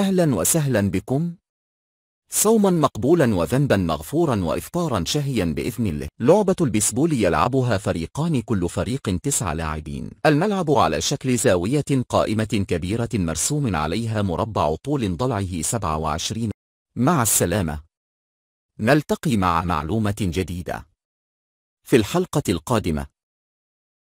أهلا وسهلا بكم صوما مقبولا وذنبا مغفورا وإفطارا شهيا بإذن الله لعبة البيسبول يلعبها فريقان كل فريق تسع لاعبين الملعب على شكل زاوية قائمة كبيرة مرسوم عليها مربع طول ضلعه 27 مع السلامة نلتقي مع معلومة جديدة في الحلقة القادمة